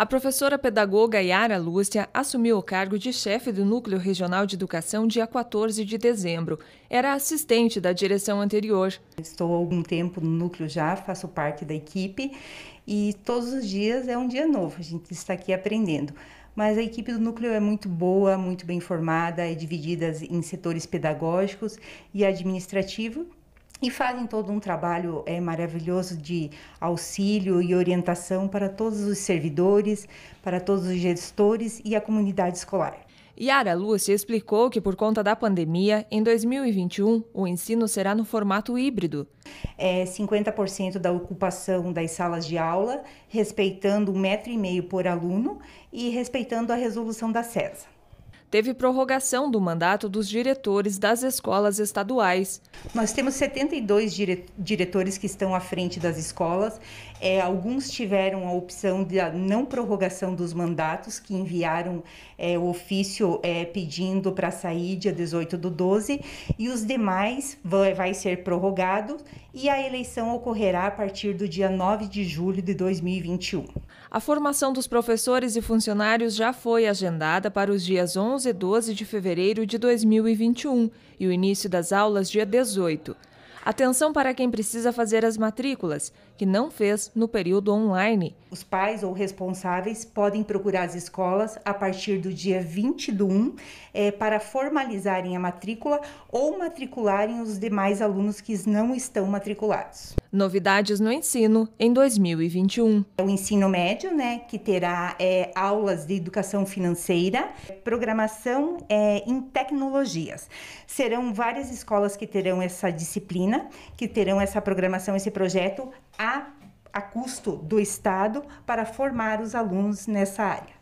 A professora pedagoga Yara Lúcia assumiu o cargo de chefe do Núcleo Regional de Educação dia 14 de dezembro. Era assistente da direção anterior. Estou há algum tempo no núcleo já, faço parte da equipe e todos os dias é um dia novo, a gente está aqui aprendendo. Mas a equipe do núcleo é muito boa, muito bem formada, é dividida em setores pedagógicos e administrativo, e fazem todo um trabalho é, maravilhoso de auxílio e orientação para todos os servidores, para todos os gestores e a comunidade escolar. Yara Lúcia explicou que, por conta da pandemia, em 2021, o ensino será no formato híbrido. É 50% da ocupação das salas de aula, respeitando um metro e meio por aluno e respeitando a resolução da CESA teve prorrogação do mandato dos diretores das escolas estaduais. Nós temos 72 dire diretores que estão à frente das escolas. É, alguns tiveram a opção da não prorrogação dos mandatos, que enviaram é, o ofício é, pedindo para sair dia 18 do 12, e os demais vai, vai ser prorrogado e a eleição ocorrerá a partir do dia 9 de julho de 2021. A formação dos professores e funcionários já foi agendada para os dias 11 11 e 12 de fevereiro de 2021 e o início das aulas dia 18. Atenção para quem precisa fazer as matrículas, que não fez no período online. Os pais ou responsáveis podem procurar as escolas a partir do dia 20 do 1 é, eh, para formalizarem a matrícula ou matricularem os demais alunos que não estão matriculados. Novidades no ensino em 2021. O ensino médio, né, que terá é, aulas de educação financeira, programação é, em tecnologias. Serão várias escolas que terão essa disciplina, que terão essa programação, esse projeto a, a custo do Estado para formar os alunos nessa área.